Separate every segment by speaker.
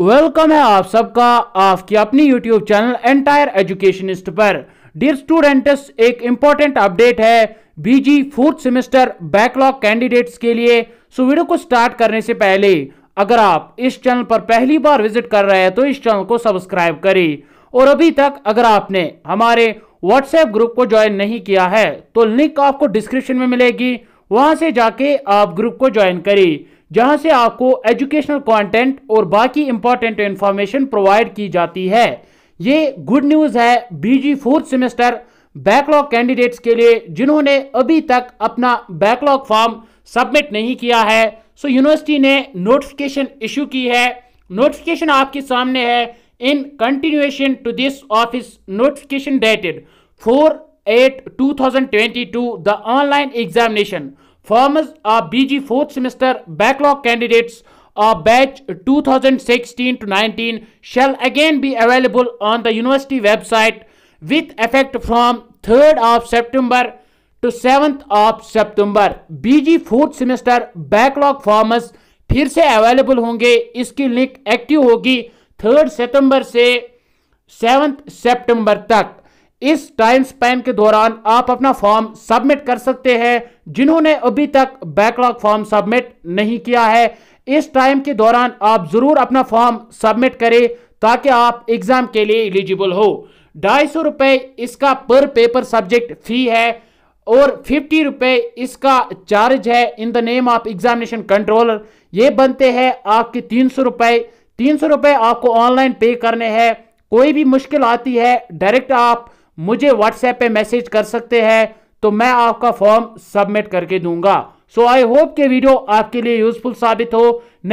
Speaker 1: Welcome है आप सबका आपकी अपनी यूट्यूब चैनल एंटायर एजुकेशनिस्ट पर डियर स्टूडेंट्स एक इंपॉर्टेंट अपडेट है BG fourth semester backlog candidates के लिए सो वीडियो को स्टार्ट करने से पहले अगर आप इस चैनल पर पहली बार विजिट कर रहे हैं तो इस चैनल को सब्सक्राइब करें और अभी तक अगर आपने हमारे व्हाट्सएप ग्रुप को ज्वाइन नहीं किया है तो लिंक आपको डिस्क्रिप्शन में मिलेगी वहां से जाके आप ग्रुप को ज्वाइन करें जहां से आपको एजुकेशनल कंटेंट और बाकी इंपॉर्टेंट इंफॉर्मेशन प्रोवाइड की जाती है ये गुड न्यूज़ है BG fourth semester backlog candidates के लिए जिन्होंने अभी तक अपना बैकलॉग फॉर्म सबमिट नहीं किया है सो यूनिवर्सिटी ने नोटिफिकेशन इशू की है नोटिफिकेशन आपके सामने है in continuation to this office notification dated thousand twenty two the online examination Farmers are BG fourth semester backlog candidates of batch 2016 to 19 shall again be available on the university website with effect from 3rd of September to 7th of September. BG fourth semester backlog farmers फिर से available होंगे इसकी link active होगी third सितंबर से seventh सितंबर तक इस time span के दौरान आप अपना फॉर्म सबमिट कर सकते हैं जिन्होंने अभी तक बैकलॉग फॉर्म सबमिट नहीं किया है इस टाइम के दौरान आप जरूर अपना फॉर्म सबमिट करें ताकि आप एग्जाम के लिए एलिजिबल हो ढाई सौ रुपए इसका पर पेपर सब्जेक्ट फी है और फिफ्टी रुपये इसका चार्ज है in the name of examination controller ये बनते हैं आपके तीन सौ रुपये तीन सौ रुपये आपको ऑनलाइन पे करने हैं कोई भी मुश्किल आती है डायरेक्ट आप मुझे व्हाट्सएप पे मैसेज कर सकते हैं तो मैं आपका फॉर्म सबमिट करके दूंगा सो आई होप के वीडियो आपके लिए यूजफुल साबित हो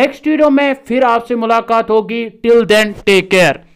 Speaker 1: नेक्स्ट वीडियो में फिर आपसे मुलाकात होगी टिल देन टेक केयर